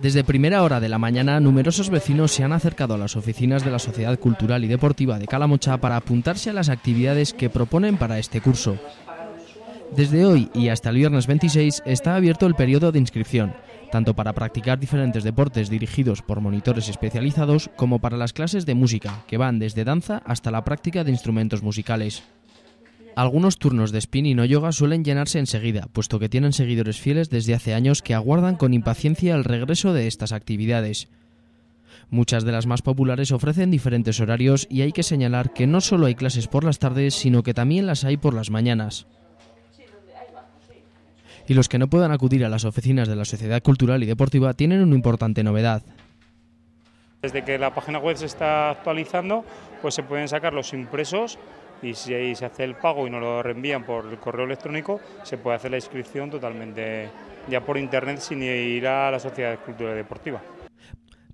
Desde primera hora de la mañana, numerosos vecinos se han acercado a las oficinas de la Sociedad Cultural y Deportiva de Calamocha para apuntarse a las actividades que proponen para este curso. Desde hoy y hasta el viernes 26 está abierto el periodo de inscripción, tanto para practicar diferentes deportes dirigidos por monitores especializados como para las clases de música, que van desde danza hasta la práctica de instrumentos musicales. Algunos turnos de spin y no yoga suelen llenarse enseguida, puesto que tienen seguidores fieles desde hace años que aguardan con impaciencia el regreso de estas actividades. Muchas de las más populares ofrecen diferentes horarios y hay que señalar que no solo hay clases por las tardes, sino que también las hay por las mañanas. Y los que no puedan acudir a las oficinas de la Sociedad Cultural y Deportiva tienen una importante novedad. Desde que la página web se está actualizando, pues se pueden sacar los impresos y si ahí se hace el pago y no lo reenvían por el correo electrónico, se puede hacer la inscripción totalmente ya por internet sin ir a la Sociedad de Cultura Deportiva.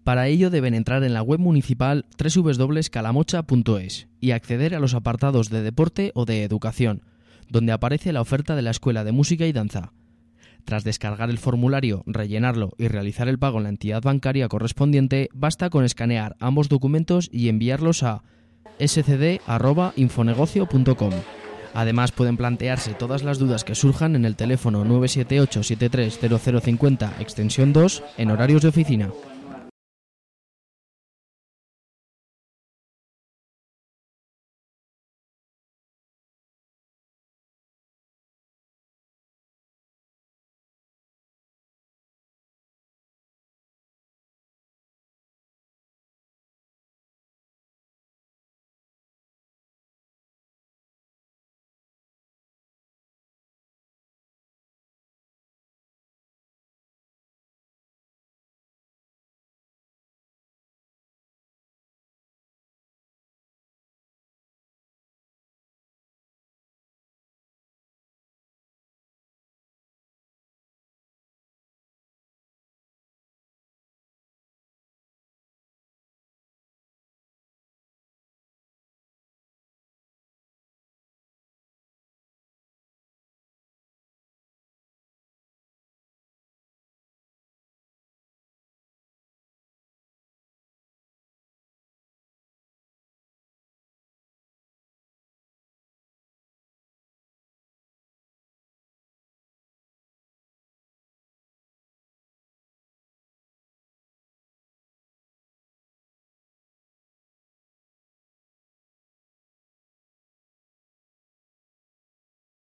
Para ello deben entrar en la web municipal www.calamocha.es y acceder a los apartados de deporte o de educación, donde aparece la oferta de la Escuela de Música y Danza. Tras descargar el formulario, rellenarlo y realizar el pago en la entidad bancaria correspondiente, basta con escanear ambos documentos y enviarlos a scd.infonegocio.com. Además pueden plantearse todas las dudas que surjan en el teléfono 978 730050 extensión 2 en horarios de oficina.